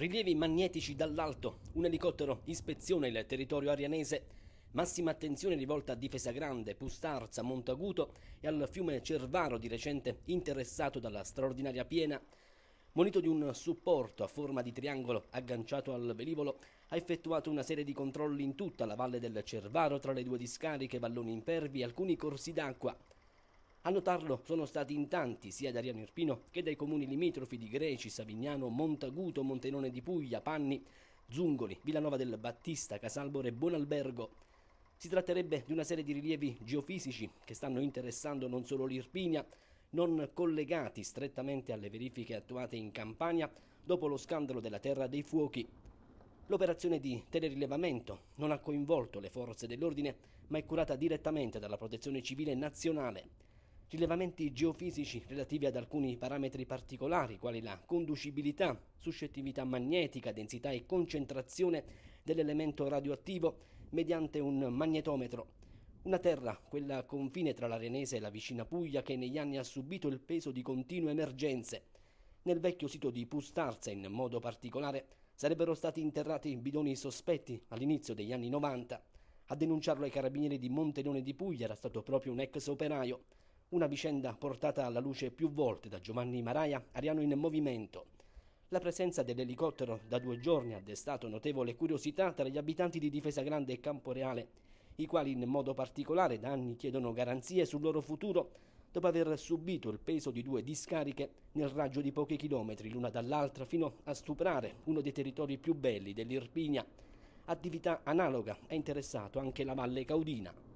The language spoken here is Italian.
Rilievi magnetici dall'alto, un elicottero ispeziona il territorio arianese. Massima attenzione rivolta a Difesa Grande, Pustarza, Montaguto e al fiume Cervaro di recente interessato dalla straordinaria piena. Monito di un supporto a forma di triangolo agganciato al velivolo, ha effettuato una serie di controlli in tutta la valle del Cervaro tra le due discariche, valloni impervi e alcuni corsi d'acqua. A notarlo sono stati in tanti, sia da Ariano Irpino che dai comuni limitrofi di Greci, Savignano, Montaguto, Montenone di Puglia, Panni, Zungoli, Villanova del Battista, Casalbore e Buonalbergo. Si tratterebbe di una serie di rilievi geofisici che stanno interessando non solo l'Irpinia, non collegati strettamente alle verifiche attuate in Campania dopo lo scandalo della Terra dei Fuochi. L'operazione di telerilevamento non ha coinvolto le forze dell'ordine, ma è curata direttamente dalla Protezione Civile Nazionale rilevamenti geofisici relativi ad alcuni parametri particolari, quali la conducibilità, suscettività magnetica, densità e concentrazione dell'elemento radioattivo mediante un magnetometro. Una terra, quella confine tra l'Arenese e la vicina Puglia, che negli anni ha subito il peso di continue emergenze. Nel vecchio sito di Pustarza, in modo particolare, sarebbero stati interrati bidoni sospetti all'inizio degli anni 90. A denunciarlo ai carabinieri di Monteleone di Puglia era stato proprio un ex operaio. Una vicenda portata alla luce più volte da Giovanni Maraia, Ariano in Movimento. La presenza dell'elicottero da due giorni ha destato notevole curiosità tra gli abitanti di Difesa Grande e Camporeale, i quali in modo particolare da anni chiedono garanzie sul loro futuro dopo aver subito il peso di due discariche nel raggio di pochi chilometri l'una dall'altra fino a stuprare uno dei territori più belli dell'Irpinia. Attività analoga è interessato anche la Valle Caudina.